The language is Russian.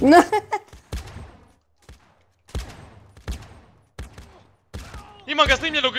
Ima ga snimljenog